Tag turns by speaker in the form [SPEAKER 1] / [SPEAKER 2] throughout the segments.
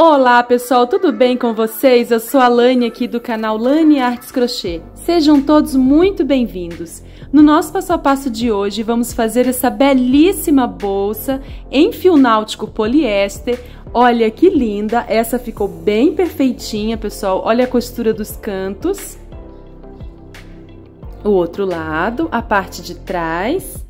[SPEAKER 1] Olá pessoal, tudo bem com vocês? Eu sou a Lani aqui do canal Lani Artes Crochê. Sejam todos muito bem-vindos. No nosso passo a passo de hoje vamos fazer essa belíssima bolsa em fio náutico poliéster. Olha que linda, essa ficou bem perfeitinha pessoal, olha a costura dos cantos. O outro lado, a parte de trás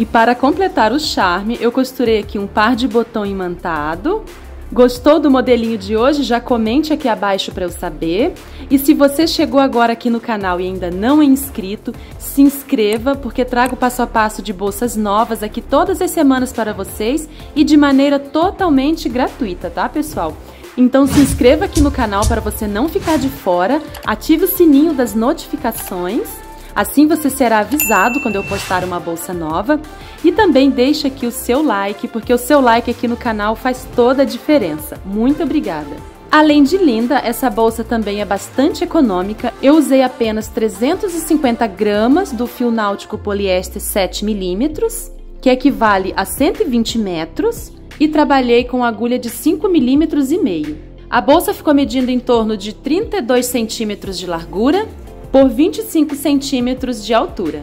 [SPEAKER 1] E para completar o charme, eu costurei aqui um par de botão imantado. Gostou do modelinho de hoje? Já comente aqui abaixo para eu saber. E se você chegou agora aqui no canal e ainda não é inscrito, se inscreva porque trago passo a passo de bolsas novas aqui todas as semanas para vocês e de maneira totalmente gratuita, tá, pessoal? Então se inscreva aqui no canal para você não ficar de fora, ative o sininho das notificações Assim você será avisado quando eu postar uma bolsa nova. E também deixa aqui o seu like, porque o seu like aqui no canal faz toda a diferença. Muito obrigada! Além de linda, essa bolsa também é bastante econômica. Eu usei apenas 350 gramas do fio náutico poliéster 7mm, que equivale a 120 metros, e trabalhei com agulha de 5mm e meio. A bolsa ficou medindo em torno de 32 centímetros de largura por 25 centímetros de altura.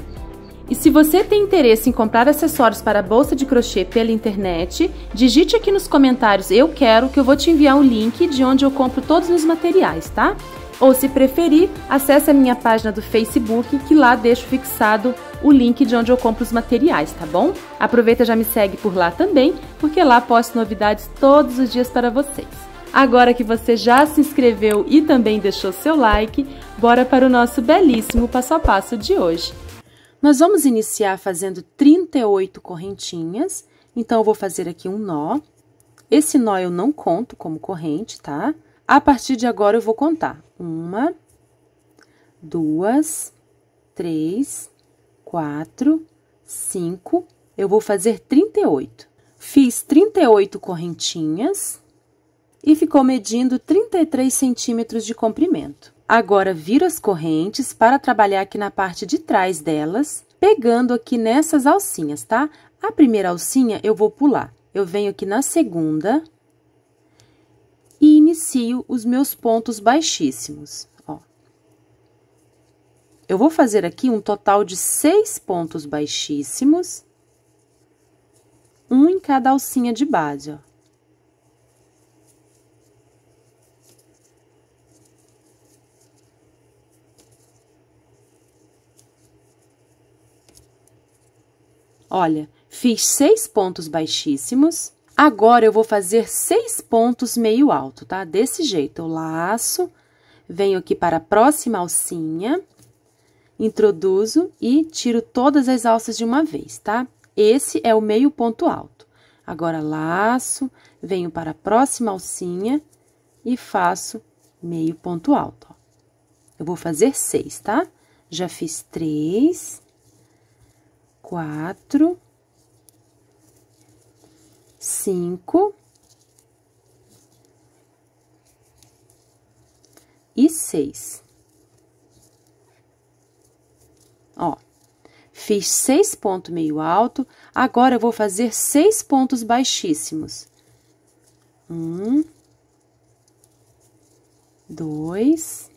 [SPEAKER 1] E se você tem interesse em comprar acessórios para bolsa de crochê pela internet, digite aqui nos comentários eu quero que eu vou te enviar um link de onde eu compro todos os materiais, tá? Ou se preferir, acesse a minha página do Facebook que lá deixo fixado o link de onde eu compro os materiais, tá bom? Aproveita e já me segue por lá também, porque lá posto novidades todos os dias para vocês. Agora que você já se inscreveu e também deixou seu like, bora para o nosso belíssimo passo a passo de hoje. Nós vamos iniciar fazendo 38 correntinhas, então eu vou fazer aqui um nó. Esse nó eu não conto como corrente, tá? A partir de agora eu vou contar. Uma, duas, três, quatro, cinco. Eu vou fazer 38. Fiz 38 correntinhas e ficou medindo 33 centímetros de comprimento. Agora, viro as correntes para trabalhar aqui na parte de trás delas, pegando aqui nessas alcinhas, tá? A primeira alcinha eu vou pular. Eu venho aqui na segunda e inicio os meus pontos baixíssimos, ó. Eu vou fazer aqui um total de seis pontos baixíssimos, um em cada alcinha de base, ó. Olha, fiz seis pontos baixíssimos. Agora, eu vou fazer seis pontos meio alto, tá? Desse jeito, eu laço, venho aqui para a próxima alcinha, introduzo e tiro todas as alças de uma vez, tá? Esse é o meio ponto alto. Agora, laço, venho para a próxima alcinha e faço meio ponto alto, ó. Eu vou fazer seis, tá? Já fiz três, quatro, cinco e seis. Ó, fiz seis pontos meio alto, agora eu vou fazer seis pontos baixíssimos. Um, dois,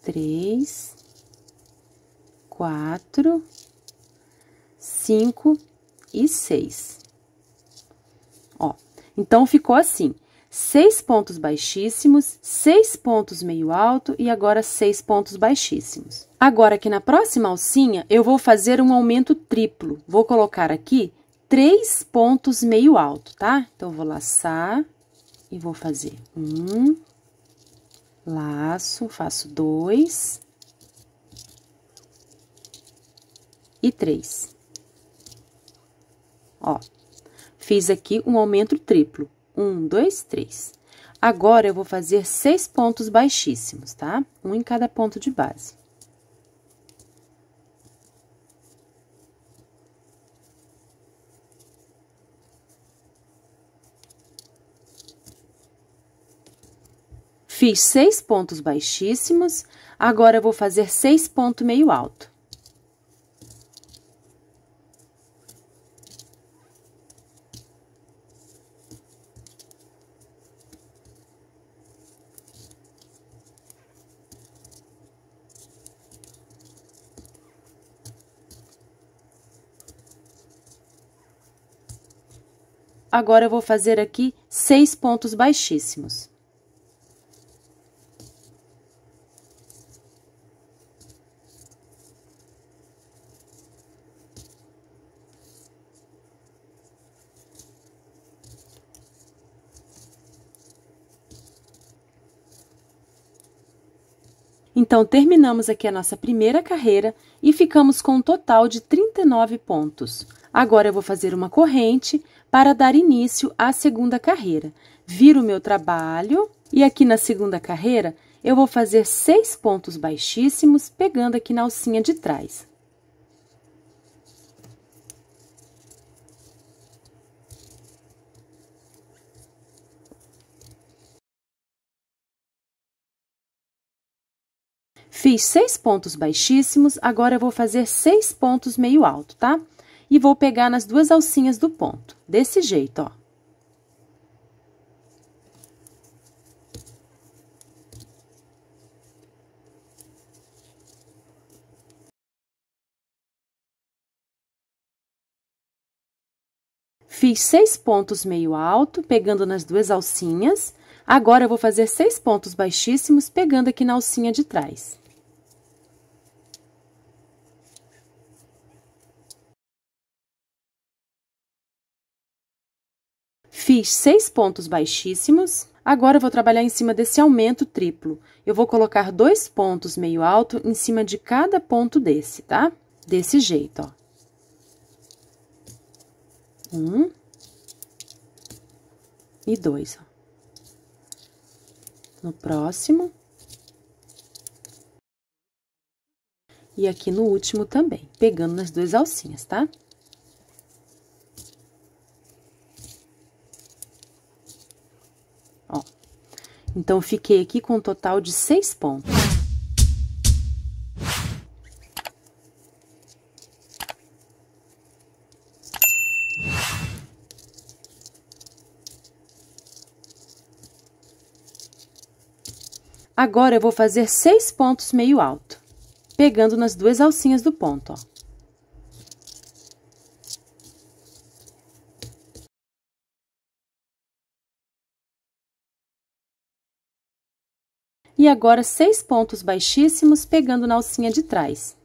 [SPEAKER 1] três, quatro, 5 e 6. Ó, então ficou assim: seis pontos baixíssimos, seis pontos meio alto e agora seis pontos baixíssimos. Agora aqui na próxima alcinha, eu vou fazer um aumento triplo. Vou colocar aqui três pontos meio alto, tá? Então, vou laçar e vou fazer um, laço, faço dois e três. Ó, fiz aqui um aumento triplo. Um, dois, três. Agora, eu vou fazer seis pontos baixíssimos, tá? Um em cada ponto de base. Fiz seis pontos baixíssimos, agora eu vou fazer seis pontos meio alto. agora eu vou fazer aqui seis pontos baixíssimos. Então, terminamos aqui a nossa primeira carreira e ficamos com um total de 39 pontos. Agora eu vou fazer uma corrente para dar início à segunda carreira. Viro o meu trabalho e aqui na segunda carreira eu vou fazer seis pontos baixíssimos pegando aqui na alcinha de trás. Fiz seis pontos baixíssimos, agora eu vou fazer seis pontos meio alto, tá? e vou pegar nas duas alcinhas do ponto, desse jeito, ó. Fiz seis pontos meio alto, pegando nas duas alcinhas. Agora, eu vou fazer seis pontos baixíssimos, pegando aqui na alcinha de trás. Fiz seis pontos baixíssimos. Agora eu vou trabalhar em cima desse aumento triplo. Eu vou colocar dois pontos meio alto em cima de cada ponto desse, tá? Desse jeito, ó. Um. E dois, ó. No próximo. E aqui no último também, pegando nas duas alcinhas, tá? Então, fiquei aqui com um total de seis pontos. Agora, eu vou fazer seis pontos meio alto, pegando nas duas alcinhas do ponto, ó. e agora seis pontos baixíssimos pegando na alcinha de trás.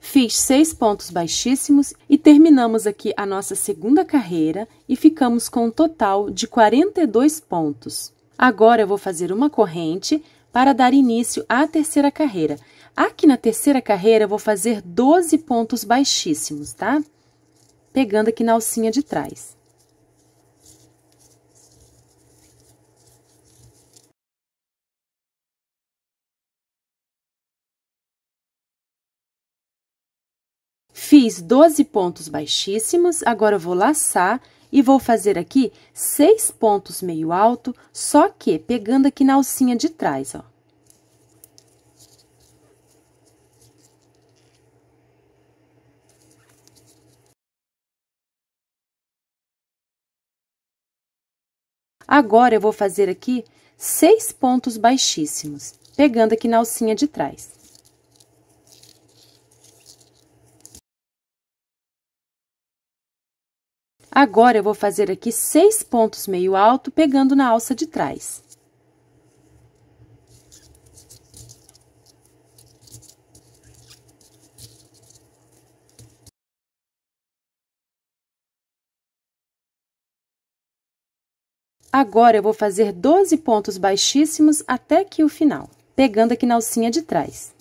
[SPEAKER 1] Fiz seis pontos baixíssimos e terminamos aqui a nossa segunda carreira e ficamos com um total de 42 pontos. Agora, eu vou fazer uma corrente para dar início à terceira carreira. Aqui na terceira carreira, eu vou fazer 12 pontos baixíssimos, tá? pegando aqui na alcinha de trás.
[SPEAKER 2] Fiz 12
[SPEAKER 1] pontos baixíssimos, agora vou laçar e vou fazer aqui seis pontos meio alto, só que pegando aqui na alcinha de trás, ó. Agora eu vou fazer aqui seis pontos baixíssimos, pegando aqui na alcinha de trás. Agora eu vou fazer aqui seis pontos meio alto, pegando na alça de trás. Agora eu vou fazer 12 pontos baixíssimos até aqui o final, pegando aqui na alcinha de trás.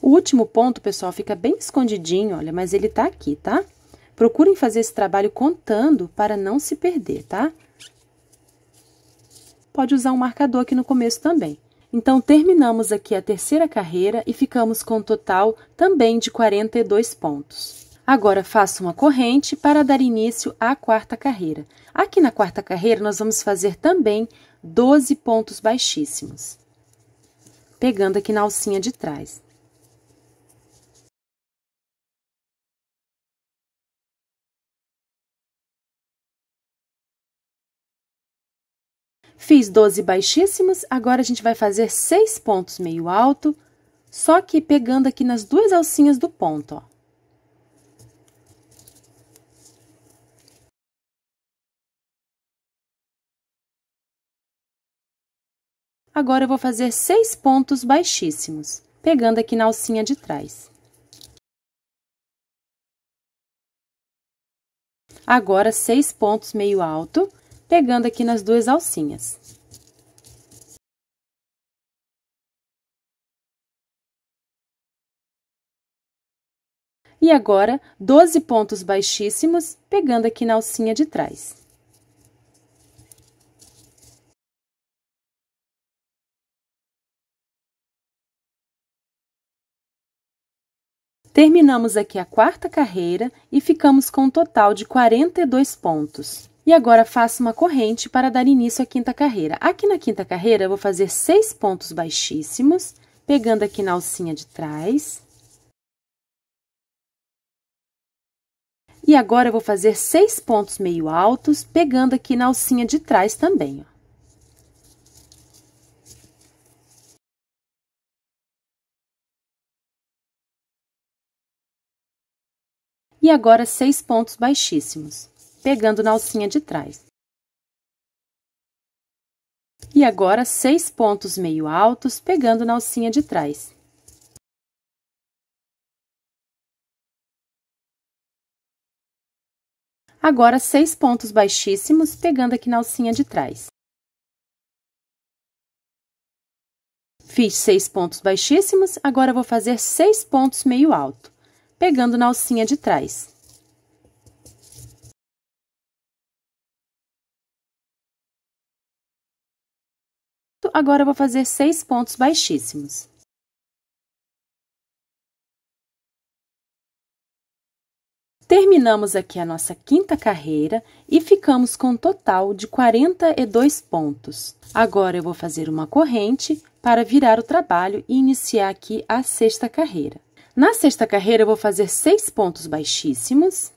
[SPEAKER 2] O último ponto, pessoal,
[SPEAKER 1] fica bem escondidinho, olha, mas ele tá aqui, tá? Procurem fazer esse trabalho contando para não se perder, tá? Pode usar um marcador aqui no começo também. Então, terminamos aqui a terceira carreira e ficamos com um total também de 42 pontos. Agora, faço uma corrente para dar início à quarta carreira. Aqui na quarta carreira, nós vamos fazer também 12 pontos baixíssimos, pegando aqui na alcinha de trás. Fiz 12 baixíssimos, agora a gente vai fazer seis pontos meio alto, só que pegando aqui nas duas alcinhas do ponto, ó.
[SPEAKER 2] Agora, eu vou fazer seis pontos baixíssimos, pegando aqui na alcinha de trás. Agora, seis pontos meio alto, pegando aqui nas duas alcinhas.
[SPEAKER 1] E agora, 12 pontos baixíssimos, pegando aqui na alcinha de trás. Terminamos aqui a quarta carreira e ficamos com um total de 42 pontos. E agora faço uma corrente para dar início à quinta carreira. Aqui na quinta carreira, eu vou fazer seis pontos baixíssimos, pegando aqui na alcinha de trás. E agora, eu vou fazer seis pontos meio altos, pegando aqui na alcinha de trás também, ó.
[SPEAKER 2] E agora, seis pontos baixíssimos pegando na alcinha de trás. E agora, seis pontos meio altos, pegando na alcinha de trás. Agora, seis pontos
[SPEAKER 1] baixíssimos, pegando aqui na alcinha de trás. Fiz seis pontos baixíssimos, agora vou fazer seis pontos meio alto, pegando na alcinha de trás.
[SPEAKER 2] agora vou fazer seis pontos baixíssimos.
[SPEAKER 1] Terminamos aqui a nossa quinta carreira e ficamos com um total de 42 pontos. Agora, eu vou fazer uma corrente para virar o trabalho e iniciar aqui a sexta carreira. Na sexta carreira, eu vou fazer seis pontos baixíssimos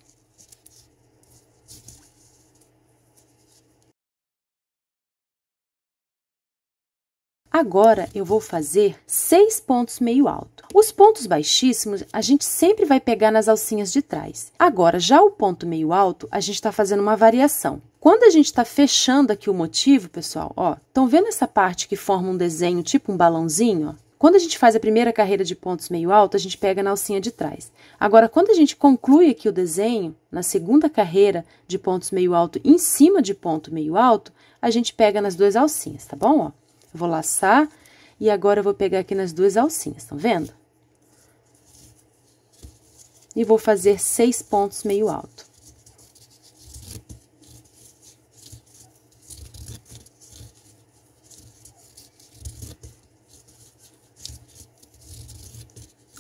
[SPEAKER 1] Agora eu vou fazer seis pontos meio alto. Os pontos baixíssimos a gente sempre vai pegar nas alcinhas de trás. Agora, já o ponto meio alto, a gente está fazendo uma variação. Quando a gente está fechando aqui o motivo, pessoal, ó, estão vendo essa parte que forma um desenho, tipo um balãozinho, ó? Quando a gente faz a primeira carreira de pontos meio alto, a gente pega na alcinha de trás. Agora, quando a gente conclui aqui o desenho, na segunda carreira de pontos meio alto em cima de ponto meio alto, a gente pega nas duas alcinhas, tá bom? Ó vou laçar e agora eu vou pegar aqui nas duas alcinhas, estão vendo? E vou fazer seis pontos meio alto.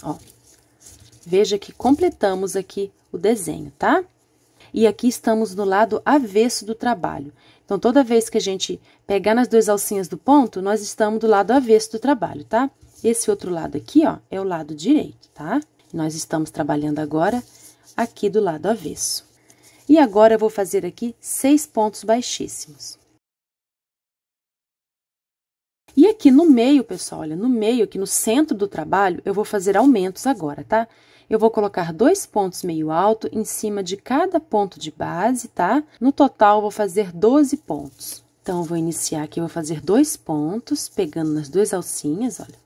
[SPEAKER 1] Ó, veja que completamos aqui o desenho, tá? Tá? e aqui estamos no lado avesso do trabalho. Então, toda vez que a gente pegar nas duas alcinhas do ponto, nós estamos do lado avesso do trabalho, tá? Esse outro lado aqui, ó, é o lado direito, tá? Nós estamos trabalhando agora aqui do lado avesso. E agora, eu vou fazer aqui seis pontos baixíssimos. E aqui no meio, pessoal, olha, no meio, aqui no centro do trabalho, eu vou fazer aumentos agora, tá? Eu vou colocar dois pontos meio alto em cima de cada ponto de base, tá? No total, vou fazer 12 pontos. Então, vou iniciar aqui, vou fazer dois pontos, pegando nas duas alcinhas, olha.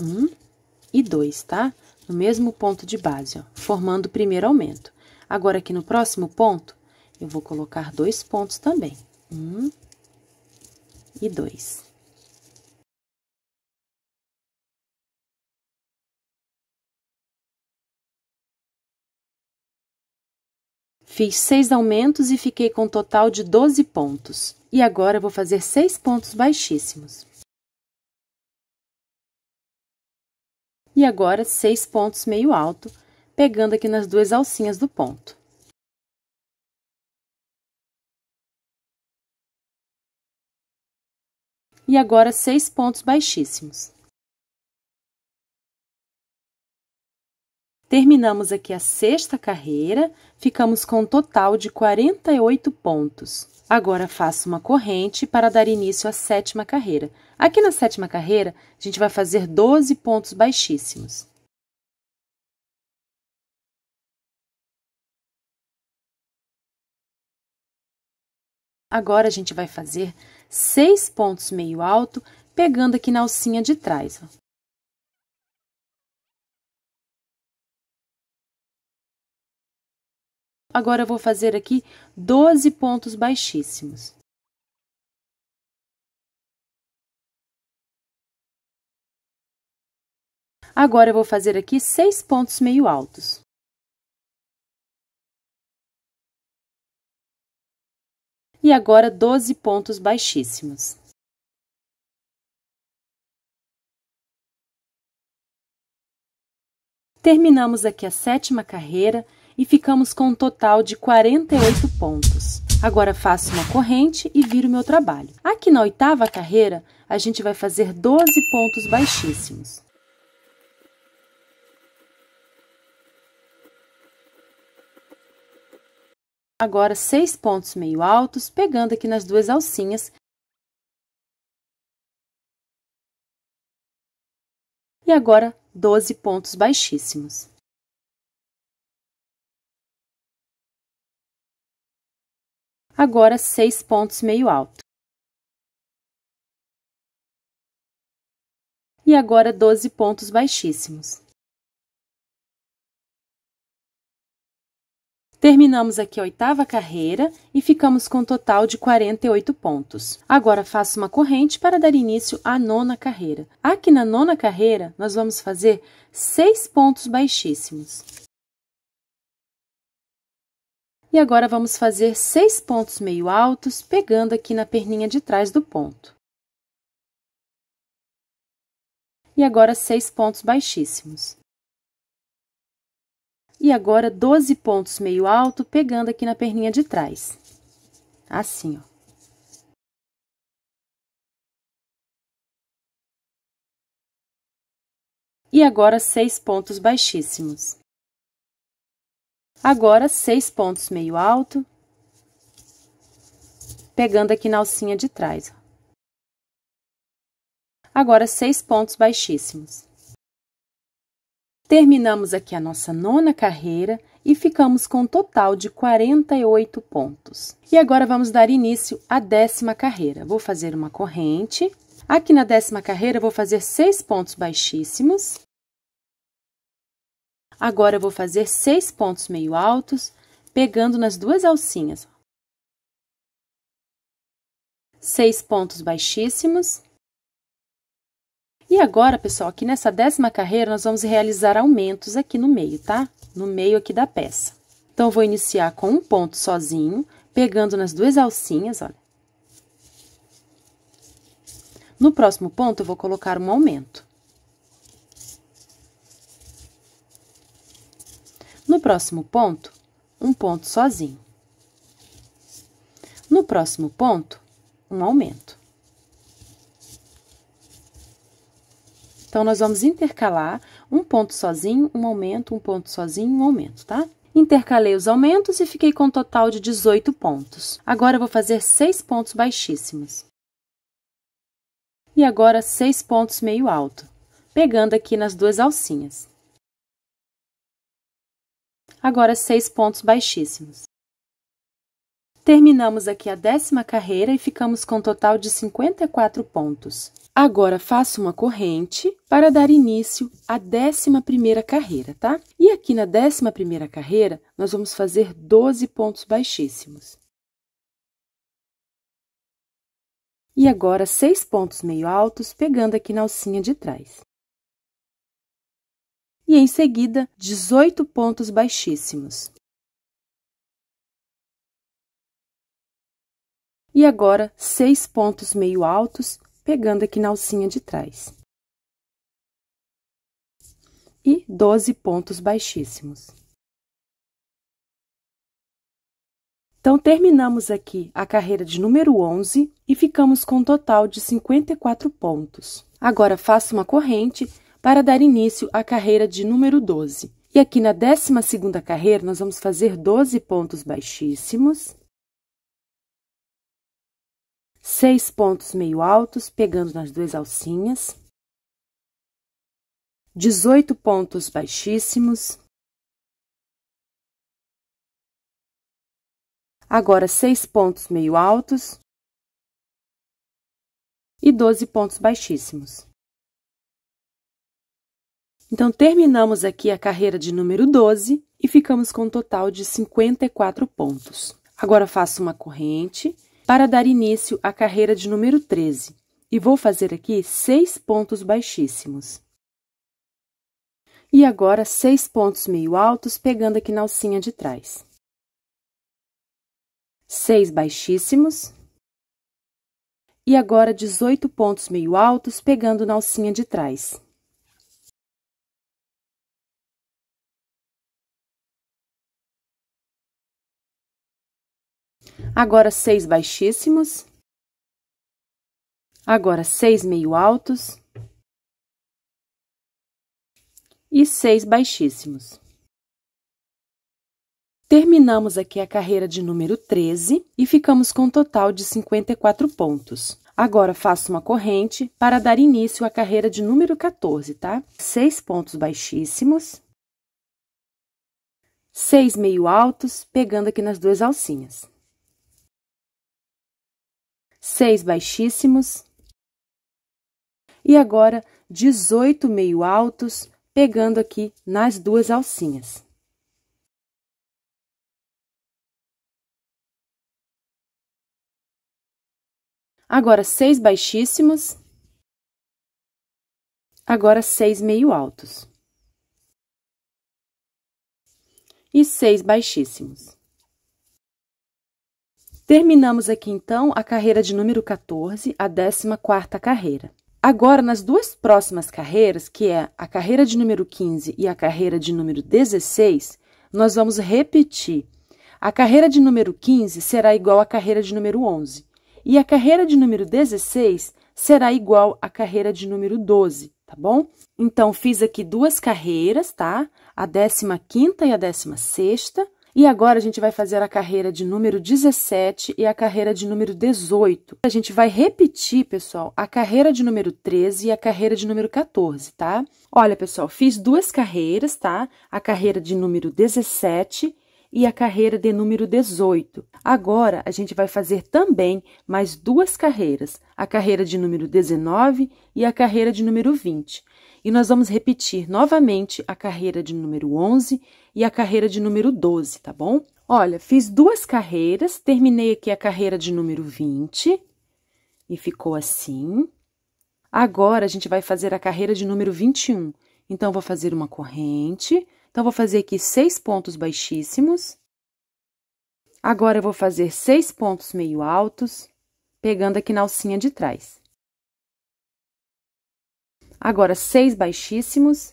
[SPEAKER 1] Um e dois, tá? No mesmo ponto de base, ó, formando o primeiro aumento. Agora, aqui no próximo ponto, eu vou colocar dois pontos também. Um
[SPEAKER 2] e dois.
[SPEAKER 1] Fiz seis aumentos e fiquei com um total de 12 pontos. E agora vou fazer seis pontos baixíssimos.
[SPEAKER 2] E agora seis pontos meio alto, pegando aqui nas duas alcinhas do ponto. E agora seis pontos baixíssimos.
[SPEAKER 1] Terminamos aqui a sexta carreira, ficamos com um total de 48 pontos. Agora, faço uma corrente para dar início à sétima carreira. Aqui na sétima carreira, a gente vai fazer 12 pontos baixíssimos.
[SPEAKER 2] Agora, a gente vai fazer seis pontos meio alto, pegando aqui na alcinha de trás, ó. Agora eu vou fazer aqui 12 pontos baixíssimos. Agora eu vou fazer aqui seis pontos meio altos. E agora 12 pontos baixíssimos.
[SPEAKER 1] Terminamos aqui a sétima carreira e ficamos com um total de 48 pontos. Agora faço uma corrente e viro meu trabalho. Aqui na oitava carreira, a gente vai fazer 12 pontos baixíssimos. Agora seis pontos meio altos, pegando aqui nas duas alcinhas.
[SPEAKER 2] E agora 12 pontos baixíssimos. Agora, seis pontos meio alto. E agora, 12 pontos baixíssimos. Terminamos
[SPEAKER 1] aqui a oitava carreira e ficamos com um total de 48 pontos. Agora faço uma corrente para dar início à nona carreira. Aqui na nona carreira, nós vamos fazer seis pontos baixíssimos. E agora vamos fazer seis pontos meio altos, pegando aqui na perninha de trás do ponto. E agora seis pontos baixíssimos. E agora 12 pontos meio alto, pegando aqui na perninha de trás. Assim, ó. E agora seis pontos baixíssimos. Agora, seis pontos meio alto, pegando aqui na alcinha de trás. Agora, seis pontos baixíssimos. Terminamos aqui a nossa nona carreira e ficamos com um total de 48 pontos. E agora, vamos dar início à décima carreira. Vou fazer uma corrente. Aqui na décima carreira, vou fazer seis pontos baixíssimos Agora, eu vou fazer seis pontos meio altos, pegando
[SPEAKER 2] nas duas alcinhas. Seis pontos
[SPEAKER 1] baixíssimos. E agora, pessoal, aqui nessa décima carreira, nós vamos realizar aumentos aqui no meio, tá? No meio aqui da peça. Então, vou iniciar com um ponto sozinho, pegando nas duas alcinhas, olha. No próximo ponto, eu vou colocar um aumento. No próximo ponto, um ponto sozinho. No próximo ponto, um aumento. Então, nós vamos intercalar um ponto sozinho, um aumento, um ponto sozinho, um aumento, tá? Intercalei os aumentos e fiquei com um total de 18 pontos. Agora, vou fazer seis pontos baixíssimos. E agora, seis pontos meio alto, pegando aqui nas duas alcinhas agora seis pontos baixíssimos. Terminamos aqui a décima carreira e ficamos com um total de 54 pontos. Agora, faço uma corrente para dar início à décima primeira carreira, tá? E aqui na décima primeira carreira, nós vamos fazer 12 pontos baixíssimos. E agora, seis pontos meio altos, pegando aqui na alcinha de trás e em seguida 18 pontos baixíssimos.
[SPEAKER 2] E agora 6 pontos meio altos, pegando aqui na alcinha de trás.
[SPEAKER 1] E 12 pontos baixíssimos. Então, terminamos aqui a carreira de número 11 e ficamos com um total de 54 pontos. Agora, faça uma corrente para dar início à carreira de número 12. E aqui na 12 carreira, nós vamos fazer 12 pontos baixíssimos, 6 pontos meio
[SPEAKER 2] altos, pegando nas duas alcinhas, 18 pontos baixíssimos, agora 6 pontos meio altos
[SPEAKER 1] e 12 pontos baixíssimos. Então, terminamos aqui a carreira de número 12 e ficamos com um total de 54 pontos. Agora, faço uma corrente para dar início à carreira de número 13 e vou fazer aqui seis pontos baixíssimos. E agora, seis pontos meio altos, pegando aqui na alcinha de trás.
[SPEAKER 2] Seis baixíssimos. E agora, 18 pontos meio altos, pegando na alcinha de trás. agora seis baixíssimos, agora seis meio altos
[SPEAKER 1] e seis baixíssimos. Terminamos aqui a carreira de número 13 e ficamos com um total de 54 pontos. Agora faço uma corrente para dar início à carreira de número 14, tá? Seis pontos baixíssimos, seis meio altos, pegando aqui nas
[SPEAKER 2] duas alcinhas seis baixíssimos e agora 18 meio altos, pegando aqui nas duas alcinhas. Agora, seis baixíssimos. Agora, seis meio altos.
[SPEAKER 1] E seis baixíssimos. Terminamos aqui então a carreira de número 14, a 14ª carreira. Agora, nas duas próximas carreiras, que é a carreira de número 15 e a carreira de número 16, nós vamos repetir. A carreira de número 15 será igual à carreira de número 11 e a carreira de número 16 será igual à carreira de número 12, tá bom? Então, fiz aqui duas carreiras, tá? A 15ª e a 16ª e agora a gente vai fazer a carreira de número 17 e a carreira de número 18. A gente vai repetir, pessoal, a carreira de número 13 e a carreira de número 14, tá? Olha, pessoal, fiz duas carreiras, tá? A carreira de número 17 e a carreira de número 18. Agora, a gente vai fazer também mais duas carreiras, a carreira de número 19 e a carreira de número 20. E nós vamos repetir novamente a carreira de número 11 e a carreira de número 12, tá bom? Olha, fiz duas carreiras, terminei aqui a carreira de número 20 e ficou assim. Agora, a gente vai fazer a carreira de número 21. Então, vou fazer uma corrente. Então, vou fazer aqui seis pontos baixíssimos. Agora, eu vou fazer seis pontos meio altos, pegando aqui na alcinha de trás. Agora, seis baixíssimos,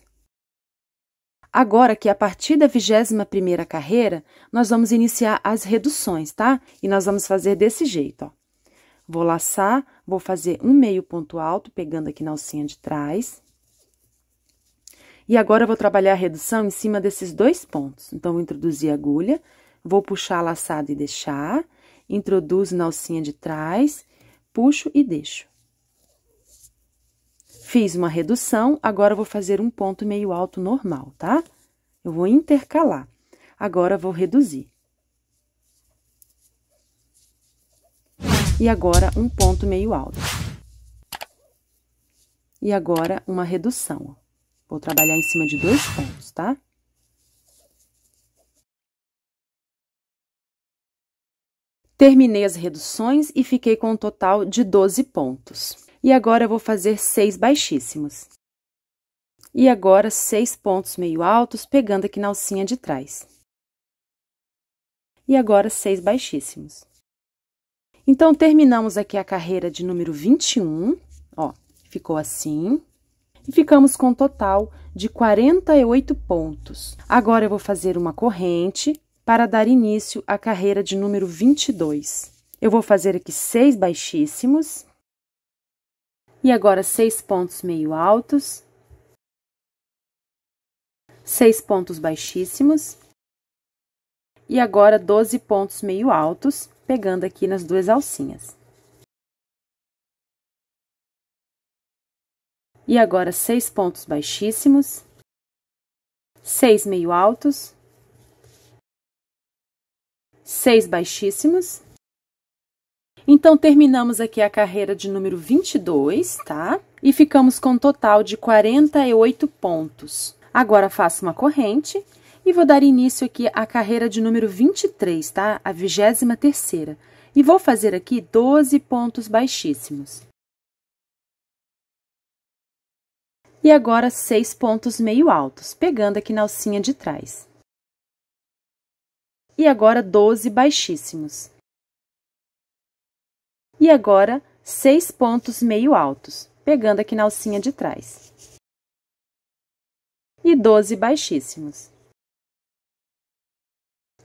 [SPEAKER 1] Agora que a partir da 21 primeira carreira, nós vamos iniciar as reduções, tá? E nós vamos fazer desse jeito, ó. Vou laçar, vou fazer um meio ponto alto, pegando aqui na alcinha de trás. E agora, eu vou trabalhar a redução em cima desses dois pontos. Então, vou introduzir a agulha, vou puxar a laçada e deixar, introduzo na alcinha de trás, puxo e deixo. Fiz uma redução, agora vou fazer um ponto meio alto normal, tá? Eu vou intercalar. Agora, vou reduzir. E agora, um ponto meio alto. E agora, uma redução. Vou trabalhar em cima de dois pontos, tá? Terminei as reduções e fiquei com um total de 12 pontos. E agora eu vou fazer seis baixíssimos. E agora, seis pontos meio altos, pegando aqui na alcinha de trás. E agora, seis baixíssimos. Então, terminamos aqui a carreira de número 21, ó, ficou assim. E ficamos com um total de 48 pontos. Agora, eu vou fazer uma corrente para dar início à carreira de número 22. Eu vou fazer aqui seis baixíssimos e agora, seis pontos meio altos, seis pontos baixíssimos, e agora 12 pontos meio altos, pegando aqui nas duas alcinhas.
[SPEAKER 2] E agora, seis pontos baixíssimos, seis meio altos, seis
[SPEAKER 1] baixíssimos, então, terminamos aqui a carreira de número 22, tá? E ficamos com um total de 48 pontos. Agora, faço uma corrente e vou dar início aqui à carreira de número 23, tá? A 23 terceira. E vou fazer aqui 12 pontos baixíssimos. E agora, 6 pontos meio altos,
[SPEAKER 2] pegando aqui na alcinha de trás. E agora, 12 baixíssimos. E agora, seis pontos
[SPEAKER 1] meio altos, pegando aqui na alcinha de trás. E 12 baixíssimos.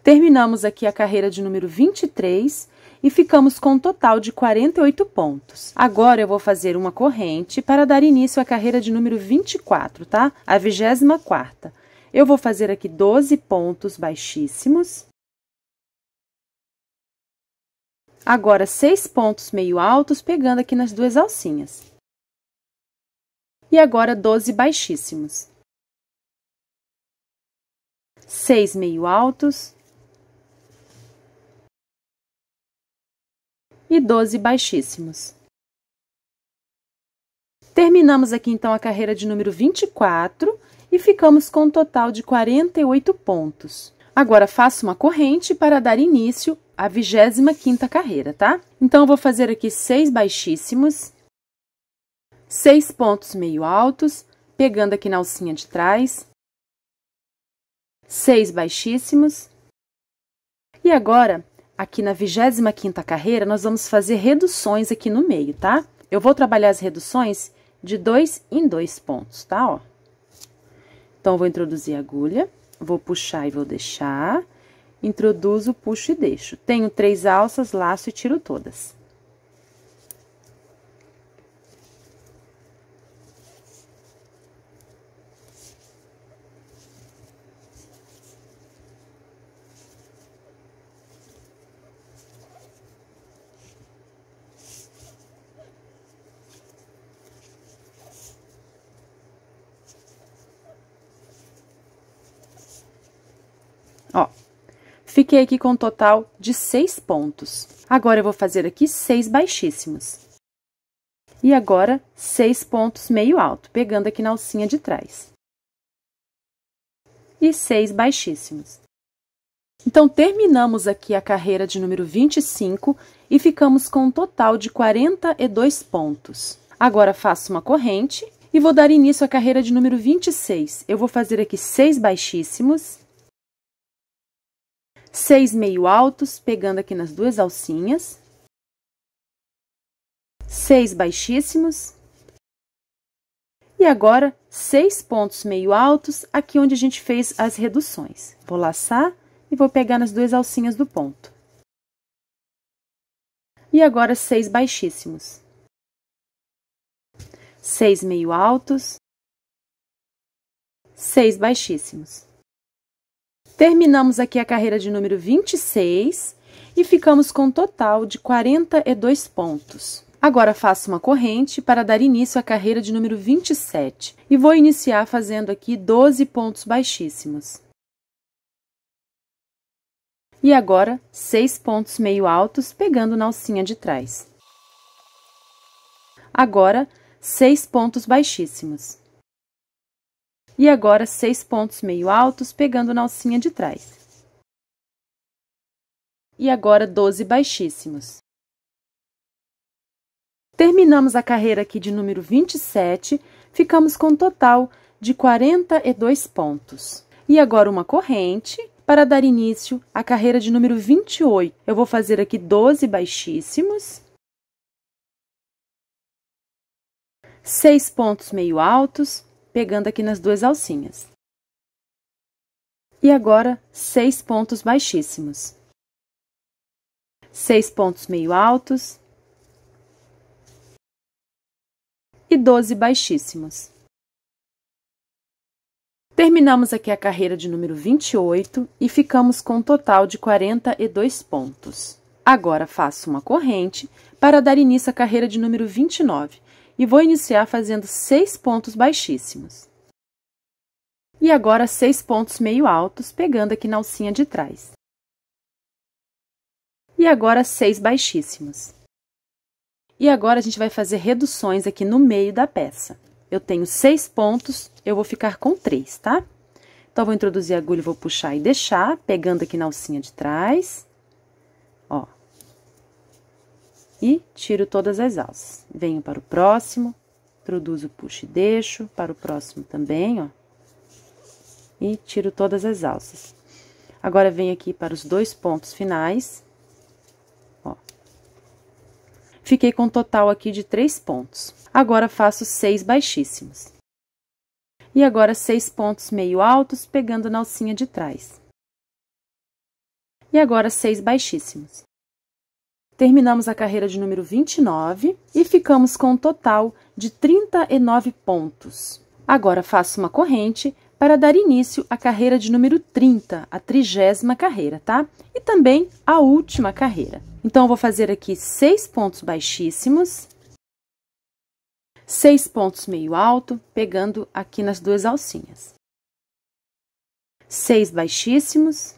[SPEAKER 1] Terminamos aqui a carreira de número 23 e ficamos com um total de 48 pontos. Agora eu vou fazer uma corrente para dar início à carreira de número 24, tá? A 24 quarta. Eu vou fazer aqui 12 pontos baixíssimos Agora, seis pontos meio altos pegando aqui nas duas
[SPEAKER 2] alcinhas. E agora, 12 baixíssimos. Seis meio altos. E 12 baixíssimos.
[SPEAKER 1] Terminamos aqui, então, a carreira de número 24 e ficamos com um total de 48 pontos. Agora faço uma corrente para dar início à 25 quinta carreira, tá? Então, eu vou fazer aqui seis baixíssimos, seis pontos meio altos, pegando aqui na alcinha de trás, seis baixíssimos. E agora, aqui na 25 quinta carreira, nós vamos fazer reduções aqui no meio, tá? Eu vou trabalhar as reduções de dois em dois pontos, tá? Ó. Então, vou introduzir a agulha vou puxar e vou deixar. Introduzo, puxo e deixo. Tenho três alças, laço e tiro todas. Ó, fiquei aqui com um total de seis pontos. Agora, eu vou fazer aqui seis baixíssimos. E agora, seis pontos meio alto, pegando aqui na alcinha de trás. E seis baixíssimos. Então, terminamos aqui a carreira de número 25 e ficamos com um total de 42 pontos. Agora, faço uma corrente e vou dar início à carreira de número 26. Eu vou fazer aqui seis baixíssimos Seis meio altos, pegando aqui nas duas alcinhas. Seis baixíssimos. E agora, seis pontos meio altos, aqui onde a gente fez as reduções. Vou laçar e vou pegar nas duas alcinhas do ponto. E agora, seis baixíssimos.
[SPEAKER 2] Seis meio altos. Seis
[SPEAKER 1] baixíssimos. Terminamos aqui a carreira de número 26 e ficamos com um total de 42 pontos. Agora, faço uma corrente para dar início à carreira de número 27 e vou iniciar fazendo aqui 12 pontos baixíssimos. E agora, 6 pontos meio altos, pegando na alcinha de trás. Agora, 6 pontos baixíssimos. E agora, seis pontos meio altos, pegando na alcinha de trás. E agora, 12 baixíssimos. Terminamos a carreira aqui de número 27, ficamos com um total de 42 pontos. E agora, uma corrente, para dar início à carreira de número 28. Eu vou fazer aqui 12 baixíssimos. seis pontos meio altos, pegando aqui nas duas alcinhas. E agora, seis pontos baixíssimos.
[SPEAKER 2] Seis pontos meio altos.
[SPEAKER 1] E 12 baixíssimos. Terminamos aqui a carreira de número 28 e ficamos com um total de 42 pontos. Agora, faço uma corrente para dar início à carreira de número 29, e vou iniciar fazendo seis pontos baixíssimos. E agora seis pontos meio altos, pegando aqui na alcinha de trás. E agora seis baixíssimos. E agora a gente vai fazer reduções aqui no meio da peça. Eu tenho seis pontos, eu vou ficar com três, tá? Então, vou introduzir a agulha, vou puxar e deixar, pegando aqui na alcinha de trás. e tiro todas as alças. Venho para o próximo, introduzo, puxo e deixo, para o próximo também, ó. E tiro todas as alças. Agora, venho aqui para os dois pontos finais, ó. Fiquei com um total aqui de três pontos. Agora, faço seis baixíssimos. E agora, seis pontos meio altos, pegando na alcinha de trás. E agora, seis baixíssimos. Terminamos a carreira de número 29 e ficamos com um total de 39 pontos. Agora faço uma corrente para dar início à carreira de número 30, a trigésima carreira, tá? E também a última carreira. Então, eu vou fazer aqui seis pontos baixíssimos, seis pontos meio alto, pegando aqui nas duas alcinhas. Seis baixíssimos,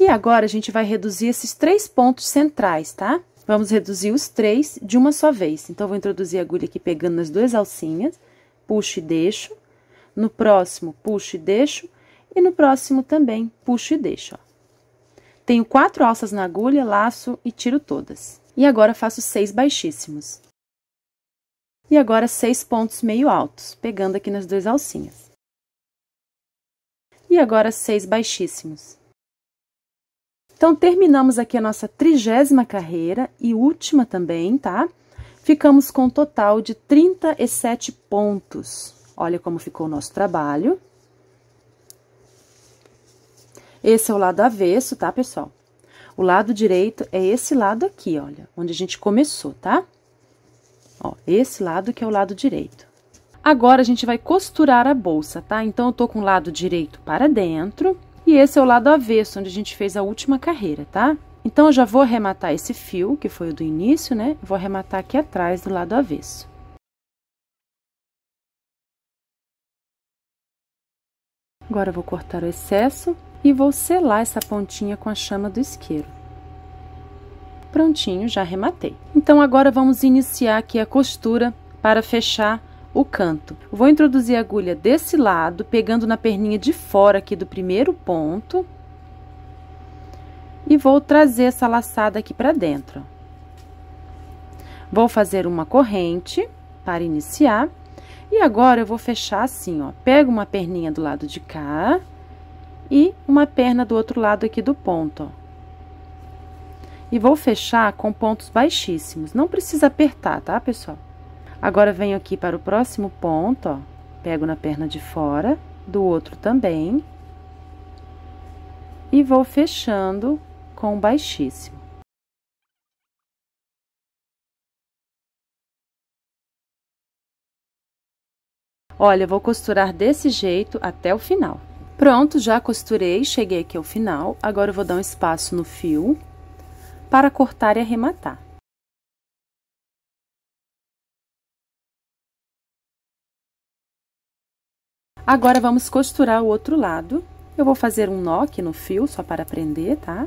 [SPEAKER 1] e agora, a gente vai reduzir esses três pontos centrais, tá? Vamos reduzir os três de uma só vez. Então, vou introduzir a agulha aqui pegando nas duas alcinhas, puxo e deixo. No próximo, puxo e deixo. E no próximo também, puxo e deixo, ó. Tenho quatro alças na agulha, laço e tiro todas. E agora, faço seis baixíssimos. E agora, seis pontos meio altos, pegando aqui nas duas alcinhas. E agora, seis baixíssimos. Então, terminamos aqui a nossa trigésima carreira e última também, tá? Ficamos com um total de 37 pontos. Olha como ficou o nosso trabalho. Esse é o lado avesso, tá, pessoal? O lado direito é esse lado aqui, olha, onde a gente começou, tá? Ó, esse lado que é o lado direito. Agora, a gente vai costurar a bolsa, tá? Então, eu tô com o lado direito para dentro e esse é o lado avesso, onde a gente fez a última carreira, tá? Então, eu já vou arrematar esse fio, que foi o do início, né? Vou arrematar aqui atrás do lado avesso. Agora, eu vou cortar o excesso e vou selar essa pontinha com a chama do isqueiro. Prontinho, já arrematei. Então, agora vamos iniciar aqui a costura para fechar o canto. Vou introduzir a agulha desse lado, pegando na perninha de fora aqui do primeiro ponto. E vou trazer essa laçada aqui para dentro. Vou fazer uma corrente para iniciar. E agora, eu vou fechar assim, ó. Pego uma perninha do lado de cá e uma perna do outro lado aqui do ponto, ó. E vou fechar com pontos baixíssimos. Não precisa apertar, tá, pessoal? Agora, venho aqui para o próximo ponto, ó. Pego na perna de fora, do outro também. E vou fechando com
[SPEAKER 2] baixíssimo.
[SPEAKER 1] Olha, eu vou costurar desse jeito até o final. Pronto, já costurei, cheguei aqui ao final. Agora, eu vou dar um espaço no fio para cortar e arrematar. Agora, vamos costurar o outro lado. Eu vou fazer um nó aqui no fio, só para prender, tá?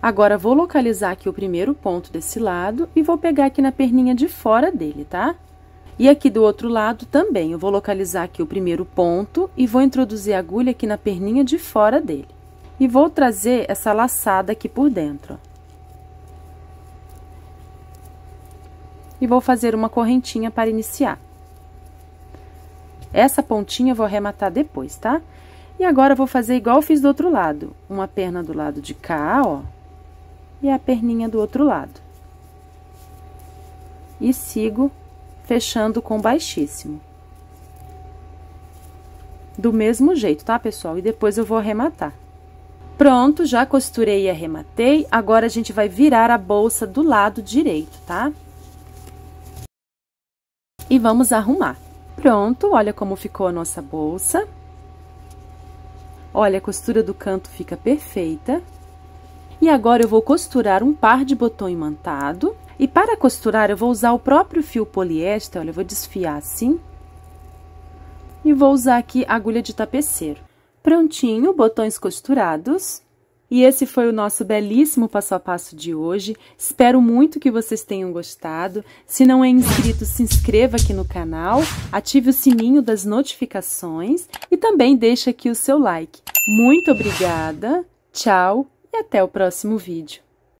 [SPEAKER 1] Agora, vou localizar aqui o primeiro ponto desse lado e vou pegar aqui na perninha de fora dele, tá? E aqui do outro lado também, eu vou localizar aqui o primeiro ponto e vou introduzir a agulha aqui na perninha de fora dele. E vou trazer essa laçada aqui por dentro, ó. E vou fazer uma correntinha para iniciar. Essa pontinha eu vou arrematar depois, tá? E agora, eu vou fazer igual eu fiz do outro lado. Uma perna do lado de cá, ó, e a perninha do outro lado. E sigo fechando com baixíssimo. Do mesmo jeito, tá, pessoal? E depois eu vou arrematar. Pronto, já costurei e arrematei. Agora, a gente vai virar a bolsa do lado direito, tá? E vamos arrumar. Pronto, olha como ficou a nossa bolsa. Olha, a costura do canto fica perfeita. E agora eu vou costurar um par de botão imantado. E para costurar, eu vou usar o próprio fio poliéster, olha, eu vou desfiar assim. E vou usar aqui agulha de tapeceiro. Prontinho, botões costurados. E esse foi o nosso belíssimo passo a passo de hoje. Espero muito que vocês tenham gostado. Se não é inscrito, se inscreva aqui no canal, ative o sininho das notificações e também deixe aqui o seu like. Muito obrigada, tchau e até o próximo vídeo.